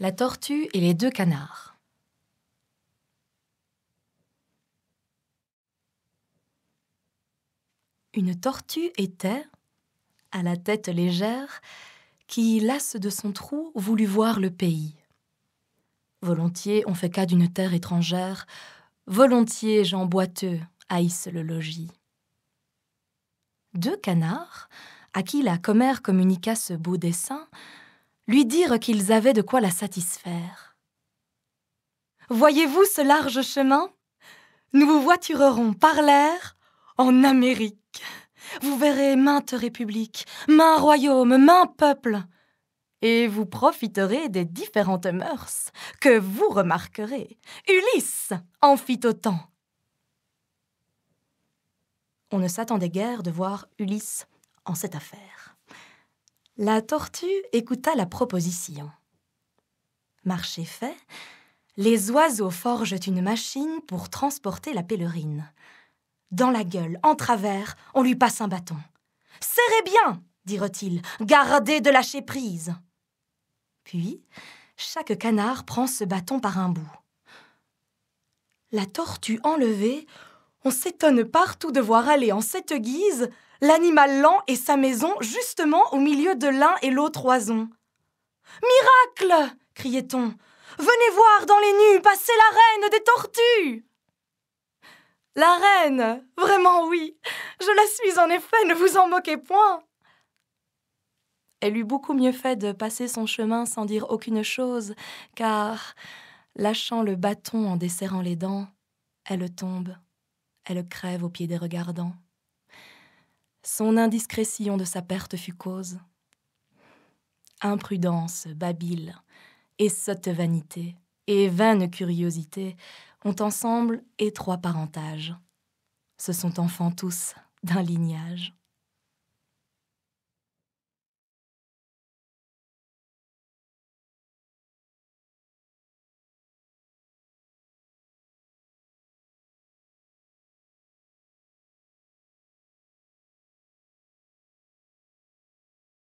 La tortue et les deux canards. Une tortue était, à la tête légère, qui, lasse de son trou, voulut voir le pays. Volontiers on fait cas d'une terre étrangère, volontiers gens boiteux haïssent le logis. Deux canards, à qui la commère communiqua ce beau dessin, lui dire qu'ils avaient de quoi la satisfaire. Voyez-vous ce large chemin Nous vous voiturerons par l'air en Amérique. Vous verrez maintes républiques, maints royaumes, maints peuples. Et vous profiterez des différentes mœurs que vous remarquerez. Ulysse en fit autant. On ne s'attendait guère de voir Ulysse en cette affaire. La tortue écouta la proposition. Marché fait, les oiseaux forgent une machine pour transporter la pèlerine. Dans la gueule, en travers, on lui passe un bâton. Serrez bien, dirent-ils, gardez de lâcher prise. Puis, chaque canard prend ce bâton par un bout. La tortue enlevée on s'étonne partout de voir aller en cette guise l'animal lent et sa maison justement au milieu de l'un et l'autre oison. Miracle criait-on. Venez voir dans les nues passer la reine des tortues La reine Vraiment oui Je la suis en effet, ne vous en moquez point Elle eut beaucoup mieux fait de passer son chemin sans dire aucune chose, car, lâchant le bâton en desserrant les dents, elle tombe elle crève au pied des regardants. Son indiscrétion de sa perte fut cause. Imprudence, babile, et sotte vanité et vaine curiosité ont ensemble étroit parentage. Ce sont enfants tous d'un lignage.